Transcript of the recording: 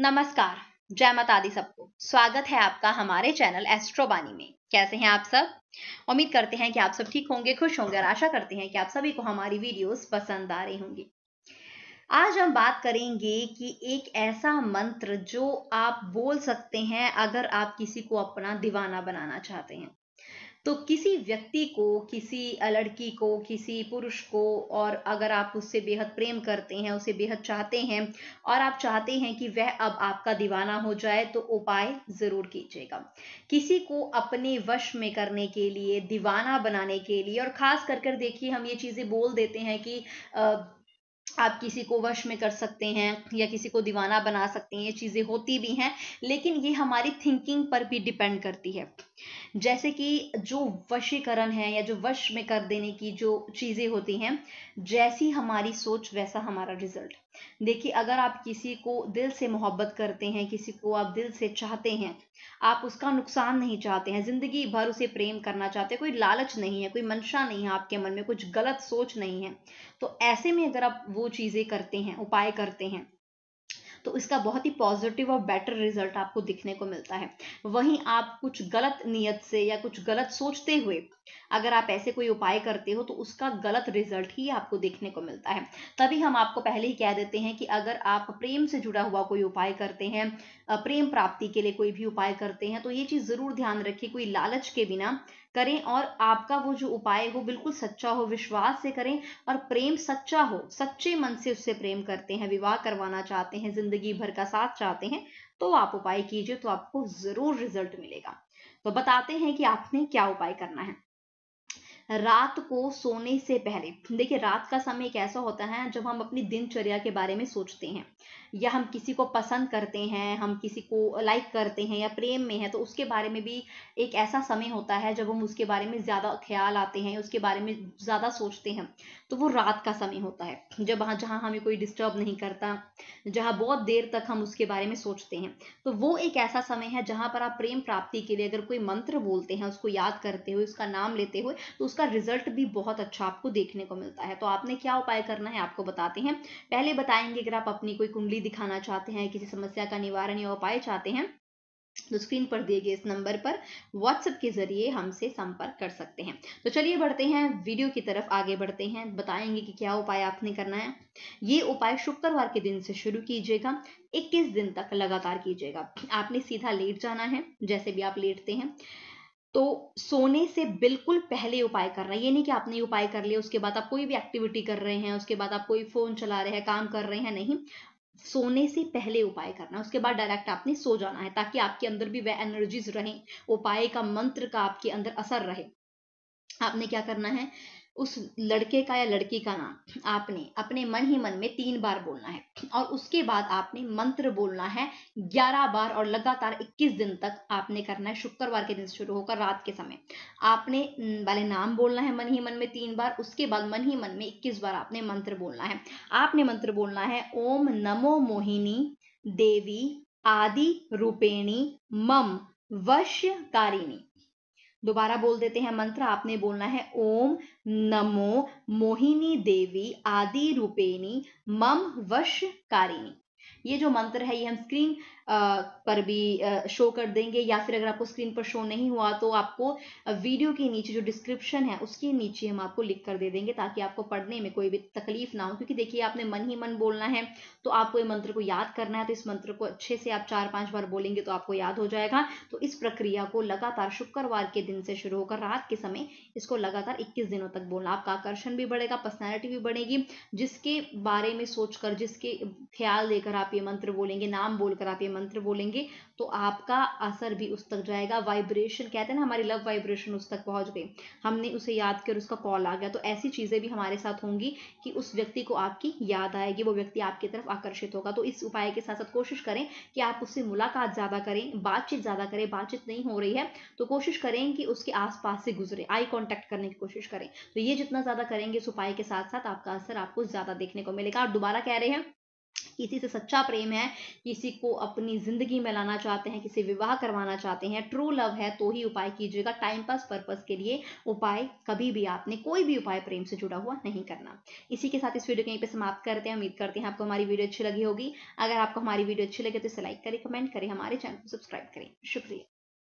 नमस्कार जय माता दी सबको स्वागत है आपका हमारे चैनल एस्ट्रोबानी में कैसे हैं आप सब उम्मीद करते हैं कि आप सब ठीक होंगे खुश होंगे और आशा करते हैं कि आप सभी को हमारी वीडियोस पसंद आ रही होंगी आज हम बात करेंगे कि एक ऐसा मंत्र जो आप बोल सकते हैं अगर आप किसी को अपना दीवाना बनाना चाहते हैं तो किसी व्यक्ति को किसी लड़की को किसी पुरुष को और अगर आप उससे बेहद प्रेम करते हैं उसे बेहद चाहते हैं और आप चाहते हैं कि वह अब आपका दीवाना हो जाए तो उपाय ज़रूर कीजिएगा किसी को अपने वश में करने के लिए दीवाना बनाने के लिए और ख़ास कर कर देखिए हम ये चीज़ें बोल देते हैं कि आ, आप किसी को वश में कर सकते हैं या किसी को दीवाना बना सकते हैं ये चीज़ें होती भी हैं लेकिन ये हमारी थिंकिंग पर भी डिपेंड करती है जैसे कि जो वशीकरण है या जो वश में कर देने की जो चीज़ें होती हैं जैसी हमारी सोच वैसा हमारा रिजल्ट देखिए अगर आप किसी को दिल से मोहब्बत करते हैं किसी को आप दिल से चाहते हैं आप उसका नुकसान नहीं चाहते हैं ज़िंदगी भर उसे प्रेम करना चाहते हैं कोई लालच नहीं है कोई मंशा नहीं है आपके मन में कुछ गलत सोच नहीं है तो ऐसे में अगर आप वो चीज़ें करते हैं उपाय करते हैं तो इसका बहुत ही पॉजिटिव और बेटर रिजल्ट आपको दिखने को मिलता है वहीं आप कुछ गलत नीयत से या कुछ गलत सोचते हुए अगर आप ऐसे कोई उपाय करते हो तो उसका गलत रिजल्ट ही आपको देखने को मिलता है तभी हम आपको पहले ही कह देते हैं कि अगर आप प्रेम से जुड़ा हुआ कोई उपाय करते हैं प्रेम प्राप्ति के लिए कोई भी उपाय करते हैं तो ये चीज़ ज़रूर ध्यान रखिए कोई लालच के बिना करें और आपका वो जो उपाय हो बिल्कुल सच्चा हो विश्वास से करें और प्रेम सच्चा हो सच्चे मन से उससे प्रेम करते हैं विवाह करवाना चाहते हैं जिंदगी भर का साथ चाहते हैं तो आप उपाय कीजिए तो आपको ज़रूर रिजल्ट मिलेगा तो बताते हैं कि आपने क्या उपाय करना है रात को सोने से पहले देखिए रात का समय एक ऐसा होता है जब हम अपनी दिनचर्या के बारे में सोचते हैं या हम किसी को पसंद करते हैं हम किसी को लाइक करते हैं या प्रेम में है तो उसके बारे में भी एक ऐसा समय होता है जब हम उसके बारे में ज़्यादा ख्याल आते हैं उसके बारे में ज़्यादा सोचते हैं तो वो रात का समय होता है जब जहां जहाँ हमें कोई डिस्टर्ब नहीं करता जहाँ बहुत देर तक हम उसके बारे में सोचते हैं तो वो एक ऐसा समय है जहां पर आप प्रेम प्राप्ति के लिए अगर कोई मंत्र बोलते हैं उसको याद करते हुए उसका नाम लेते हुए तो उसका उसका रिजल्ट भी बहुत अच्छा आपको देखने को मिलता है तो आपने क्या उपाय करना है आपको बताते हैं पहले बताएंगे अगर आप अपनी कोई कुंडली दिखाना चाहते हैं किसी समस्या का निवारण या उपाय चाहते हैं तो स्क्रीन पर दिए गए इस नंबर पर व्हाट्सएप के जरिए हमसे संपर्क कर सकते हैं तो चलिए बढ़ते हैं वीडियो की तरफ आगे बढ़ते हैं बताएंगे कि क्या उपाय आपने करना है ये उपाय शुक्रवार के दिन से शुरू कीजिएगा 21 दिन तक लगातार कीजिएगा आपने सीधा लेट जाना है जैसे भी आप लेटते हैं तो सोने से बिल्कुल पहले उपाय करना ये नहीं कि आपने उपाय कर लिया उसके बाद आप कोई भी एक्टिविटी कर रहे हैं उसके बाद आप कोई फोन चला रहे हैं काम कर रहे हैं नहीं सोने से पहले उपाय करना उसके बाद डायरेक्ट आपने सो जाना है ताकि आपके अंदर भी वह एनर्जीज रहे उपाय का मंत्र का आपके अंदर असर रहे आपने क्या करना है उस लड़के का या लड़की का नाम आपने अपने मन ही मन में तीन बार बोलना है और उसके बाद आपने मंत्र बोलना है ग्यारह बार और लगातार इक्कीस दिन तक आपने करना है शुक्रवार के दिन शुरू होकर रात के समय आपने वाले नाम बोलना है मन ही मन में तीन बार उसके बाद मन ही मन में इक्कीस बार आपने मंत्र बोलना है आपने मंत्र बोलना है ओम नमो मोहिनी देवी आदि रूपेणी मम वश्यकारिणी दोबारा बोल देते हैं मंत्र आपने बोलना है ओम नमो मोहिनी देवी आदि रूपेणी मम वश कारिणी ये जो मंत्र है ये हम स्क्रीन पर भी शो कर देंगे या फिर अगर आपको स्क्रीन पर शो नहीं हुआ तो आपको वीडियो के नीचे जो डिस्क्रिप्शन है उसके नीचे हम आपको लिख कर दे देंगे ताकि आपको पढ़ने में कोई भी तकलीफ ना हो क्योंकि देखिए आपने मन ही मन बोलना है तो आपको ये मंत्र को याद करना है तो इस मंत्र को अच्छे से आप चार पांच बार बोलेंगे तो आपको याद हो जाएगा तो इस प्रक्रिया को लगातार शुक्रवार के दिन से शुरू होकर रात के समय इसको लगातार इक्कीस दिनों तक बोलना आपका आकर्षण भी बढ़ेगा पर्सनैलिटी भी बढ़ेगी जिसके बारे में सोचकर जिसके ख्याल देकर आप ये मंत्र बोलेंगे नाम बोलकर आप ये मंत्र बोलेंगे तो आपका असर भी उस तक जाएगा वाइब्रेशन कहते हैं ना हमारी लव वाइब्रेशन उस तक पहुंच गई हमने उसे याद कर उसका कॉल आ गया तो ऐसी चीज़ें भी हमारे साथ होंगी कि उस व्यक्ति को आपकी याद आएगी वो व्यक्ति आपकी तरफ आकर्षित होगा तो इस उपाय के साथ साथ कोशिश करें कि आप उससे मुलाकात ज़्यादा करें बातचीत ज़्यादा करें बातचीत नहीं हो रही है तो कोशिश करें कि उसके आसपास से गुजरे आई कॉन्टेक्ट करने की कोशिश करें तो ये जितना ज़्यादा करेंगे इस उपाय के साथ साथ आपका असर आपको ज़्यादा देखने को मिलेगा और दोबारा कह रहे हैं किसी से सच्चा प्रेम है किसी को अपनी ज़िंदगी में लाना चाहते हैं किसी विवाह करवाना चाहते हैं ट्रू लव है तो ही उपाय कीजिएगा टाइम पास पर्पज़ के लिए उपाय कभी भी आपने कोई भी उपाय प्रेम से जुड़ा हुआ नहीं करना इसी के साथ इस वीडियो को यहीं पर समाप्त करते हैं उम्मीद करते हैं आपको हमारी वीडियो अच्छी लगी होगी अगर आपको हमारी वीडियो अच्छी लगे तो इसे लाइक करें कमेंट करें हमारे चैनल को सब्सक्राइब करें शुक्रिया